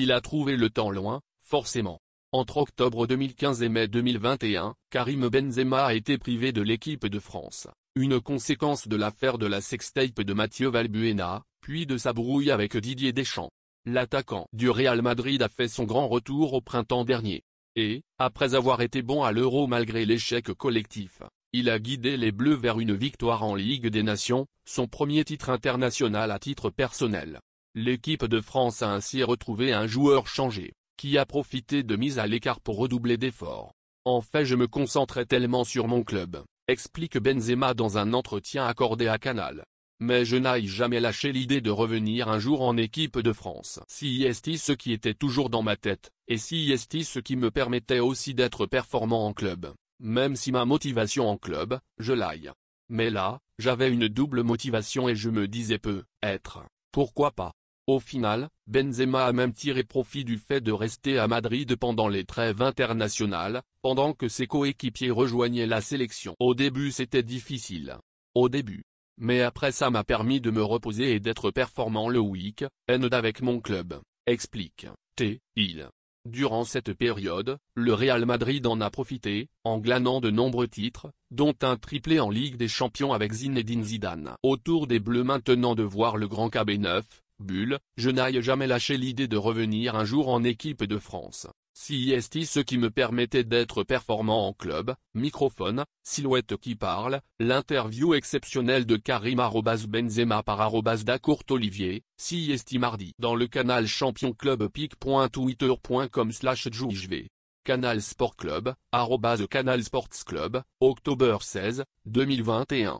Il a trouvé le temps loin, forcément. Entre octobre 2015 et mai 2021, Karim Benzema a été privé de l'équipe de France. Une conséquence de l'affaire de la sextape de Mathieu Valbuena, puis de sa brouille avec Didier Deschamps. L'attaquant du Real Madrid a fait son grand retour au printemps dernier. Et, après avoir été bon à l'euro malgré l'échec collectif, il a guidé les Bleus vers une victoire en Ligue des Nations, son premier titre international à titre personnel. L'équipe de France a ainsi retrouvé un joueur changé, qui a profité de mise à l'écart pour redoubler d'efforts. En fait je me concentrais tellement sur mon club, explique Benzema dans un entretien accordé à Canal. Mais je n'aille jamais lâcher l'idée de revenir un jour en équipe de France. Si ce qui était toujours dans ma tête, et si est ce qui me permettait aussi d'être performant en club. Même si ma motivation en club, je l'aille. Mais là, j'avais une double motivation et je me disais peu, être, pourquoi pas. Au final, Benzema a même tiré profit du fait de rester à Madrid pendant les trêves internationales, pendant que ses coéquipiers rejoignaient la sélection. Au début c'était difficile. Au début. Mais après ça m'a permis de me reposer et d'être performant le week-end avec mon club, explique T. Il. Durant cette période, le Real Madrid en a profité, en glanant de nombreux titres, dont un triplé en Ligue des Champions avec Zinedine Zidane. Autour des Bleus maintenant de voir le grand KB9, Bulle, je n'aille jamais lâcher l'idée de revenir un jour en équipe de France. CIST ce qui me permettait d'être performant en club, microphone, silhouette qui parle, l'interview exceptionnelle de Karim Benzema par Dacourt Olivier, CIST mardi dans le canal champion club pic.twitter.com slash Canal Sport Club, arrobase Canal Sports Club, octobre 16, 2021.